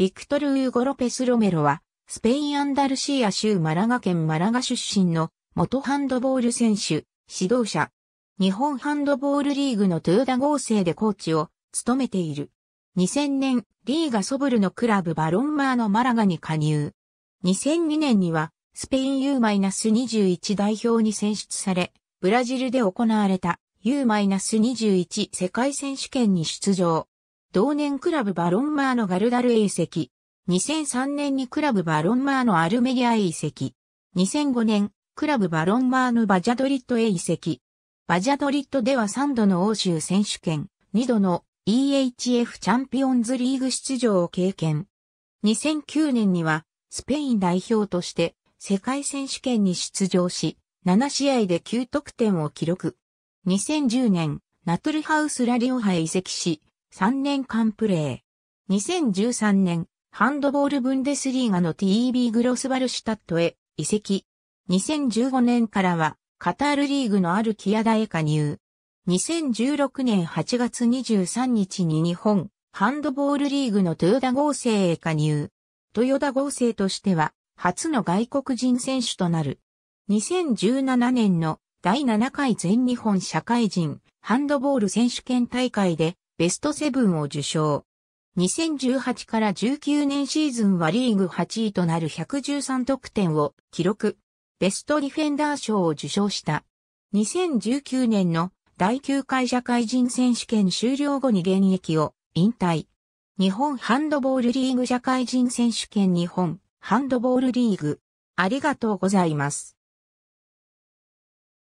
ビクトル・ウーゴ・ロペス・ロメロは、スペイン・アンダルシア州マラガ県マラガ出身の元ハンドボール選手、指導者。日本ハンドボールリーグの豊田合成でコーチを務めている。2000年、リーガソブルのクラブバロンマーのマラガに加入。2002年には、スペイン U-21 代表に選出され、ブラジルで行われた U-21 世界選手権に出場。同年クラブバロンマーノガルダルへ移籍。2003年にクラブバロンマーノアルメリアへ移籍。2005年、クラブバロンマーノバジャドリッドへ移籍。バジャドリッドでは3度の欧州選手権、2度の EHF チャンピオンズリーグ出場を経験。2009年には、スペイン代表として世界選手権に出場し、7試合で9得点を記録。2010年、ナトルハウスラリオハへ移籍し、3年間プレー。2013年、ハンドボールブンデスリーガの TEB グロスバルシュタットへ移籍。2015年からはカタールリーグのあるキアダへ加入。2016年8月23日に日本ハンドボールリーグの豊田合成へ加入。豊田合成としては初の外国人選手となる。2017年の第7回全日本社会人ハンドボール選手権大会でベストセブンを受賞。2018から19年シーズンはリーグ8位となる113得点を記録。ベストディフェンダー賞を受賞した。2019年の第9回社会人選手権終了後に現役を引退。日本ハンドボールリーグ社会人選手権日本ハンドボールリーグ。ありがとうございます。